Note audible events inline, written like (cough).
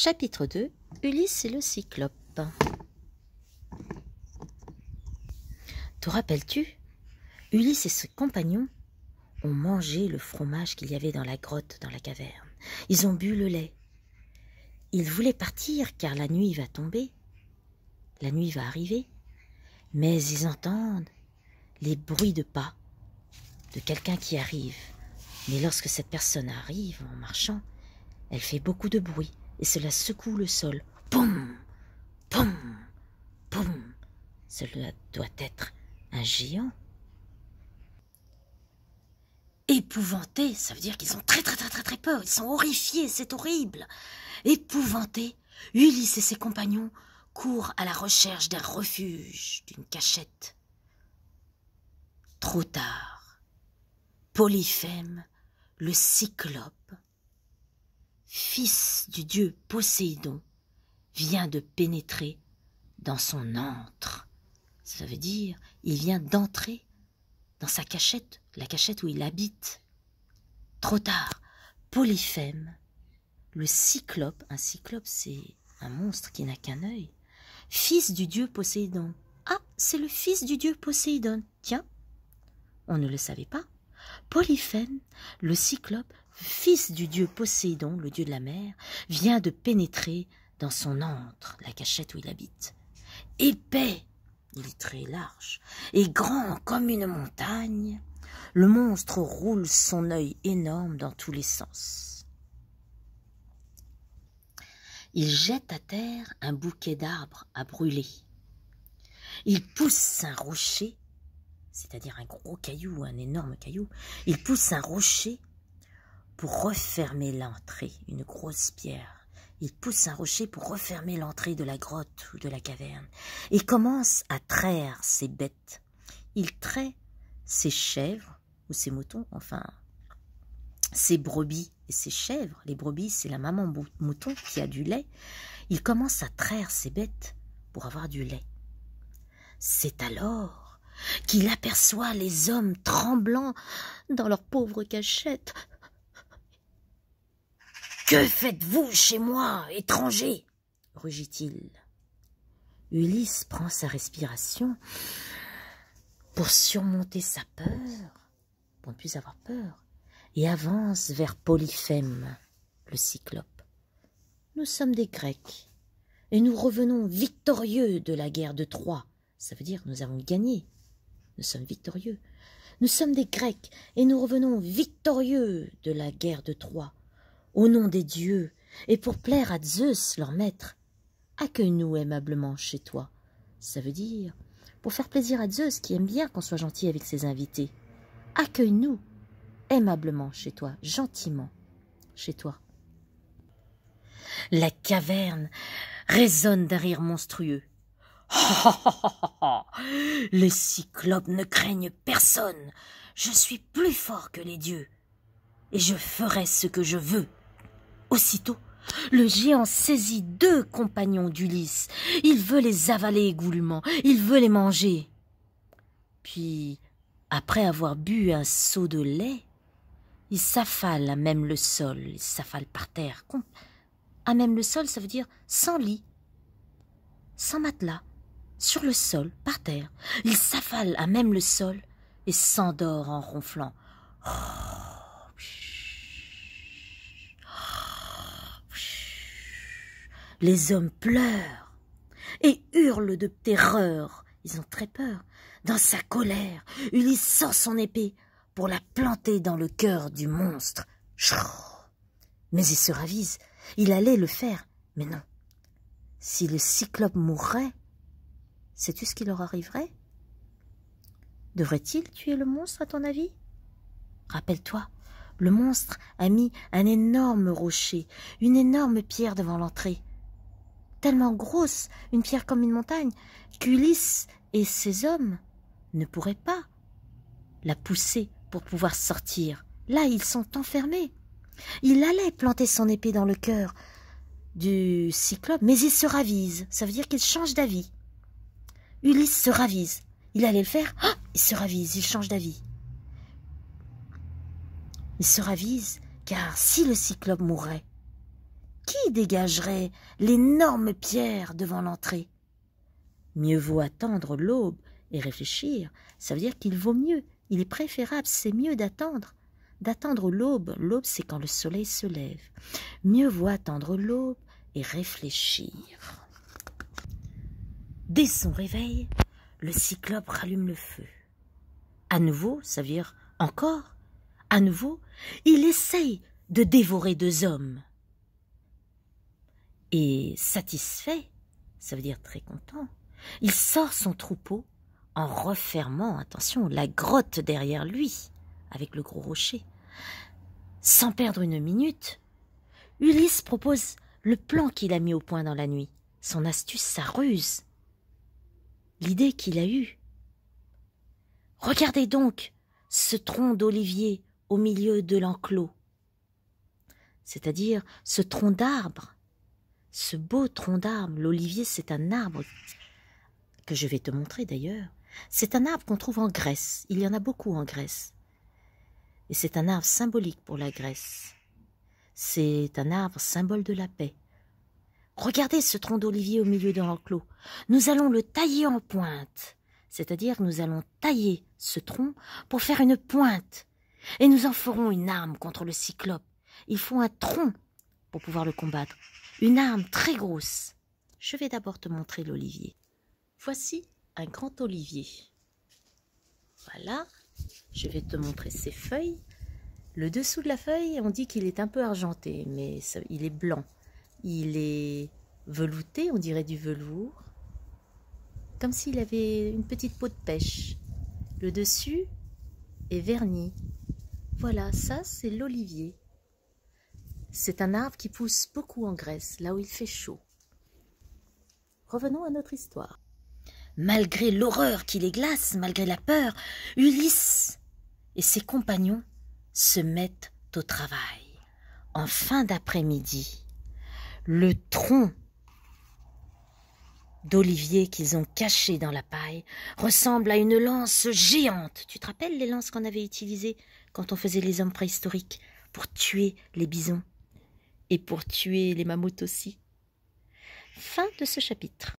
Chapitre 2 Ulysse et le cyclope. Te rappelles-tu Ulysse et ses compagnons ont mangé le fromage qu'il y avait dans la grotte, dans la caverne. Ils ont bu le lait. Ils voulaient partir car la nuit va tomber. La nuit va arriver. Mais ils entendent les bruits de pas de quelqu'un qui arrive. Mais lorsque cette personne arrive en marchant, elle fait beaucoup de bruit et cela secoue le sol. Poum Poum Poum Cela doit être un géant. Épouvantés, ça veut dire qu'ils ont très très très très très peur, ils sont horrifiés, c'est horrible. Épouvantés, Ulysse et ses compagnons courent à la recherche d'un refuge, d'une cachette. Trop tard. Polyphème, le cyclope, fils du dieu Poséidon, vient de pénétrer dans son antre. Ça veut dire, il vient d'entrer dans sa cachette, la cachette où il habite. Trop tard, Polyphème, le cyclope, un cyclope c'est un monstre qui n'a qu'un œil, fils du dieu Poséidon. Ah, c'est le fils du dieu Poséidon. Tiens, on ne le savait pas. Polyphène, le cyclope, fils du dieu Poséidon, le dieu de la mer, vient de pénétrer dans son antre, la cachette où il habite. Épais, il est très large, et grand comme une montagne, le monstre roule son œil énorme dans tous les sens. Il jette à terre un bouquet d'arbres à brûler. Il pousse un rocher c'est-à-dire un gros caillou, un énorme caillou, il pousse un rocher pour refermer l'entrée, une grosse pierre. Il pousse un rocher pour refermer l'entrée de la grotte ou de la caverne, et commence à traire ses bêtes. Il traite ses chèvres, ou ses moutons, enfin, ses brebis et ses chèvres, les brebis, c'est la maman mouton qui a du lait, il commence à traire ses bêtes pour avoir du lait. C'est alors qu'il aperçoit les hommes tremblants dans leurs pauvres cachettes. Que faites-vous chez moi, étranger rugit-il. Ulysse prend sa respiration pour surmonter sa peur, pour ne plus avoir peur, et avance vers Polyphème, le cyclope. Nous sommes des Grecs, et nous revenons victorieux de la guerre de Troie. Ça veut dire nous avons gagné nous sommes victorieux. Nous sommes des Grecs, et nous revenons victorieux de la guerre de Troie, au nom des dieux, et pour plaire à Zeus, leur maître. Accueille-nous aimablement chez toi. Ça veut dire, pour faire plaisir à Zeus, qui aime bien qu'on soit gentil avec ses invités. Accueille-nous aimablement chez toi, gentiment chez toi. La caverne résonne d'un rire monstrueux. (laughs) les cyclopes ne craignent personne. Je suis plus fort que les dieux. Et je ferai ce que je veux. Aussitôt, le géant saisit deux compagnons d'Ulysse. Il veut les avaler égoulument, il veut les manger. Puis, après avoir bu un seau de lait, il s'affale à même le sol, il s'affale par terre. À même le sol, ça veut dire sans lit, sans matelas, sur le sol, par terre. Il s'affale à même le sol et s'endort en ronflant. Les hommes pleurent et hurlent de terreur. Ils ont très peur. Dans sa colère, Ulysse sort son épée pour la planter dans le cœur du monstre. Mais il se ravise. Il allait le faire, mais non. Si le cyclope mourait, Sais-tu ce qui leur arriverait Devrait-il tuer le monstre, à ton avis Rappelle-toi, le monstre a mis un énorme rocher, une énorme pierre devant l'entrée. Tellement grosse, une pierre comme une montagne, qu'Ulysse et ses hommes ne pourraient pas la pousser pour pouvoir sortir. Là, ils sont enfermés. Il allait planter son épée dans le cœur du cyclope, mais il se ravise. Ça veut dire qu'il change d'avis. Ulysse se ravise. Il allait le faire. Ah il se ravise, il change d'avis. Il se ravise, car si le cyclope mourait, qui dégagerait l'énorme pierre devant l'entrée Mieux vaut attendre l'aube et réfléchir. Ça veut dire qu'il vaut mieux. Il est préférable, c'est mieux d'attendre. D'attendre l'aube. L'aube, c'est quand le soleil se lève. Mieux vaut attendre l'aube et réfléchir. Dès son réveil, le cyclope rallume le feu. À nouveau, ça veut dire encore, à nouveau, il essaye de dévorer deux hommes. Et satisfait, ça veut dire très content, il sort son troupeau en refermant, attention, la grotte derrière lui, avec le gros rocher. Sans perdre une minute, Ulysse propose le plan qu'il a mis au point dans la nuit, son astuce, sa ruse l'idée qu'il a eue. Regardez donc ce tronc d'olivier au milieu de l'enclos, c'est-à-dire ce tronc d'arbre, ce beau tronc d'arbre. L'olivier, c'est un arbre que je vais te montrer d'ailleurs. C'est un arbre qu'on trouve en Grèce. Il y en a beaucoup en Grèce. Et c'est un arbre symbolique pour la Grèce. C'est un arbre symbole de la paix. Regardez ce tronc d'olivier au milieu de l'enclos. Nous allons le tailler en pointe. C'est-à-dire nous allons tailler ce tronc pour faire une pointe. Et nous en ferons une arme contre le cyclope. Il faut un tronc pour pouvoir le combattre. Une arme très grosse. Je vais d'abord te montrer l'olivier. Voici un grand olivier. Voilà, je vais te montrer ses feuilles. Le dessous de la feuille, on dit qu'il est un peu argenté, mais il est blanc. Il est velouté, on dirait du velours, comme s'il avait une petite peau de pêche. Le dessus est verni. Voilà, ça c'est l'olivier. C'est un arbre qui pousse beaucoup en Grèce, là où il fait chaud. Revenons à notre histoire. Malgré l'horreur qui les glace, malgré la peur, Ulysse et ses compagnons se mettent au travail. En fin d'après-midi, le tronc d'olivier qu'ils ont caché dans la paille ressemble à une lance géante. Tu te rappelles les lances qu'on avait utilisées quand on faisait les hommes préhistoriques pour tuer les bisons et pour tuer les mammouths aussi Fin de ce chapitre.